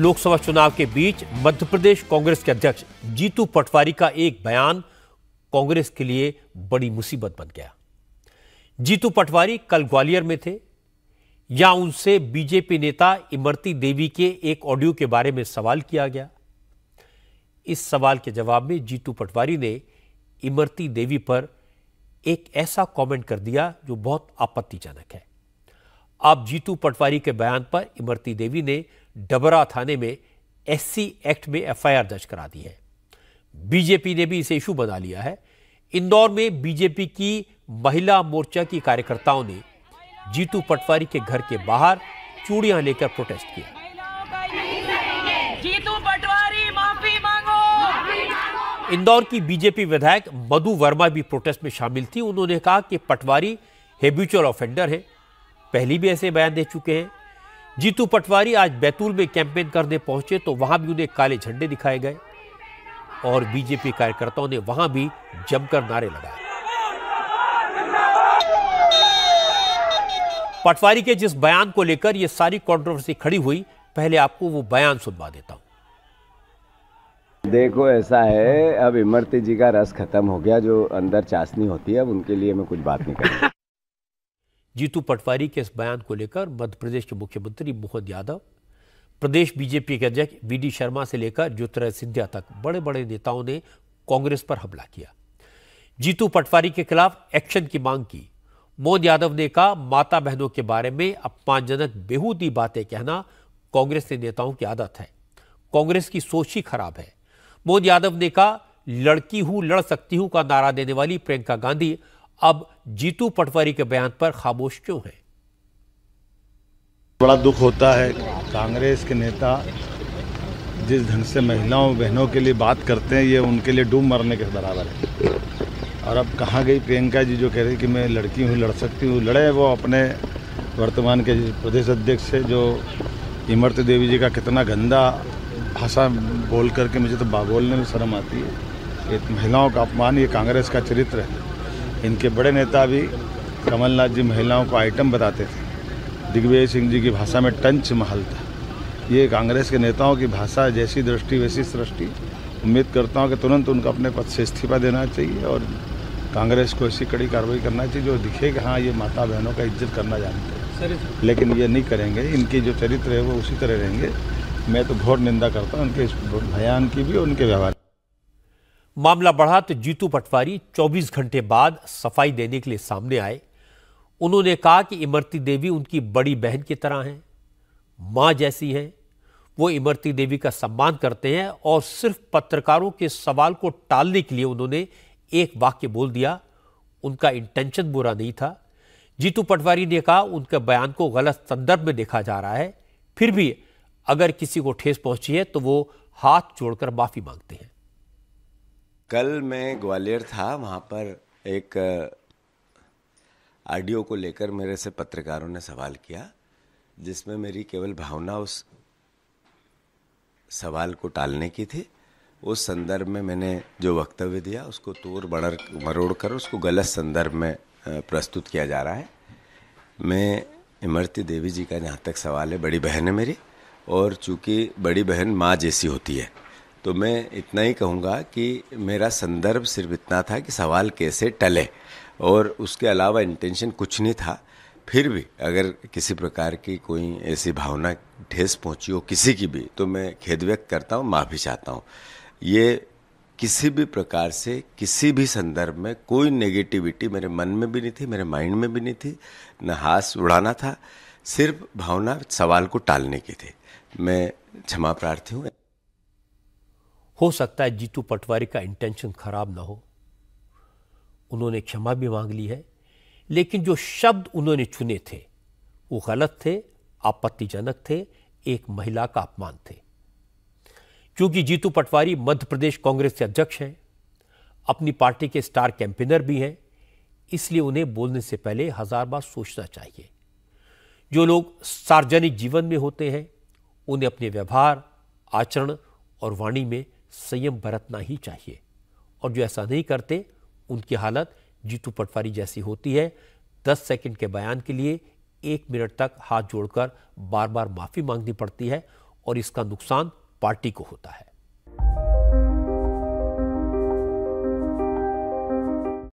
लोकसभा चुनाव के बीच मध्य प्रदेश कांग्रेस के अध्यक्ष जीतू पटवारी का एक बयान कांग्रेस के लिए बड़ी मुसीबत बन गया जीतू पटवारी कल ग्वालियर में थे या उनसे बीजेपी नेता इमरती देवी के एक ऑडियो के बारे में सवाल किया गया इस सवाल के जवाब में जीतू पटवारी ने इमरती देवी पर एक ऐसा कमेंट कर दिया जो बहुत आपत्तिजनक है अब जीतू पटवारी के बयान पर इमरती देवी ने डबरा थाने में एससी एक्ट में एफआईआर दर्ज करा दी है बीजेपी ने भी इसे इशू बना लिया है इंदौर में बीजेपी की महिला मोर्चा की कार्यकर्ताओं ने जीतू पटवारी के घर के बाहर चूड़ियां लेकर प्रोटेस्ट किया जीतू पटवारी माफी मांगो इंदौर की बीजेपी विधायक मधु वर्मा भी प्रोटेस्ट में शामिल थी उन्होंने कहा कि पटवारी हेबिचुअल ऑफेंडर है पहली भी ऐसे बयान दे चुके हैं जीतू पटवारी आज बैतूल में कैंपेन करने पहुंचे तो वहां भी उन्हें काले झंडे दिखाए गए और बीजेपी कार्यकर्ताओं ने वहां भी जमकर नारे लगाए पटवारी के जिस बयान को लेकर यह सारी कॉन्ट्रोवर्सी खड़ी हुई पहले आपको वो बयान सुनवा देता हूं देखो ऐसा है अब इमरती जी का रस खत्म हो गया जो अंदर चाशनी होती है अब उनके लिए मैं कुछ बात नहीं करूँगा जीतू पटवारी के इस बयान को लेकर मध्य प्रदेश के मुख्यमंत्री मोहन यादव प्रदेश बीजेपी के अध्यक्ष वी शर्मा से लेकर ज्योतिराज सिंधिया तक बड़े बड़े नेताओं ने कांग्रेस पर हमला किया जीतू पटवारी के खिलाफ एक्शन की मांग की मोहन यादव ने कहा माता बहनों के बारे में अपमानजनक बेहूदी बातें कहना कांग्रेस के नेताओं की आदत है कांग्रेस की सोच ही खराब है मोहन यादव ने कहा लड़की हूं लड़ सकती हूं का नारा देने वाली प्रियंका गांधी अब जीतू पटवारी के बयान पर खामोश क्यों है बड़ा दुख होता है कांग्रेस के नेता जिस ढंग से महिलाओं बहनों के लिए बात करते हैं ये उनके लिए डूब मरने के बराबर है और अब कहाँ गई प्रियंका जी जो कह रही कि मैं लड़की हूँ लड़ सकती हूँ लड़े वो अपने वर्तमान के प्रदेश अध्यक्ष से जो इमरत देवी जी का कितना गंदा भाषा बोल करके मुझे तो बोलने में शर्म आती है महिलाओं का अपमान ये कांग्रेस का चरित्र है इनके बड़े नेता भी कमलनाथ जी महिलाओं को आइटम बताते थे दिग्विजय सिंह जी की भाषा में टंच महल था ये कांग्रेस के नेताओं की भाषा जैसी दृष्टि वैसी सृष्टि उम्मीद करता हूँ कि तुरंत उनका अपने पद से इस्तीफा देना चाहिए और कांग्रेस को ऐसी कड़ी कार्रवाई करना चाहिए जो दिखे कि हाँ ये माता बहनों का इज्जत करना जानते हैं लेकिन ये नहीं करेंगे इनकी जो चरित्र है वो उसी तरह रहेंगे मैं तो घोर निंदा करता हूँ उनके इस बयान की भी और उनके व्यवहार मामला बढ़ा तो जीतू पटवारी 24 घंटे बाद सफाई देने के लिए सामने आए उन्होंने कहा कि इमरती देवी उनकी बड़ी बहन की तरह हैं माँ जैसी हैं वो इमरती देवी का सम्मान करते हैं और सिर्फ पत्रकारों के सवाल को टालने के लिए उन्होंने एक वाक्य बोल दिया उनका इंटेंशन बुरा नहीं था जीतू पटवारी ने कहा उनके बयान को गलत संदर्भ में देखा जा रहा है फिर भी अगर किसी को ठेस पहुंची है तो वो हाथ जोड़कर माफी मांगते हैं कल मैं ग्वालियर था वहाँ पर एक आडियो को लेकर मेरे से पत्रकारों ने सवाल किया जिसमें मेरी केवल भावना उस सवाल को टालने की थी उस संदर्भ में मैंने जो वक्तव्य दिया उसको तोड़ बड़ मरोड़ कर उसको गलत संदर्भ में प्रस्तुत किया जा रहा है मैं इमरती देवी जी का जहाँ तक सवाल है बड़ी बहन है मेरी और चूँकि बड़ी बहन माँ जैसी होती है तो मैं इतना ही कहूँगा कि मेरा संदर्भ सिर्फ इतना था कि सवाल कैसे टले और उसके अलावा इंटेंशन कुछ नहीं था फिर भी अगर किसी प्रकार की कोई ऐसी भावना ठेस पहुंची हो किसी की भी तो मैं खेद व्यक्त करता हूँ माफ़ी चाहता हूँ ये किसी भी प्रकार से किसी भी संदर्भ में कोई नेगेटिविटी मेरे मन में भी नहीं थी मेरे माइंड में भी नहीं थी न हाथ उड़ाना था सिर्फ भावना सवाल को टालने की थी मैं क्षमा प्रार्थी हूँ हो सकता है जीतू पटवारी का इंटेंशन खराब ना हो उन्होंने क्षमा भी मांग ली है लेकिन जो शब्द उन्होंने चुने थे वो गलत थे आपत्तिजनक थे एक महिला का अपमान थे क्योंकि जीतू पटवारी मध्य प्रदेश कांग्रेस के अध्यक्ष हैं अपनी पार्टी के स्टार कैंपेनर भी हैं इसलिए उन्हें बोलने से पहले हजार बार सोचना चाहिए जो लोग सार्वजनिक जीवन में होते हैं उन्हें अपने व्यवहार आचरण और वाणी में संयम बरतना ही चाहिए और जो ऐसा नहीं करते उनकी हालत जीतू पटवारी जैसी होती है दस सेकंड के बयान के लिए एक मिनट तक हाथ जोड़कर बार बार माफ़ी मांगनी पड़ती है और इसका नुकसान पार्टी को होता है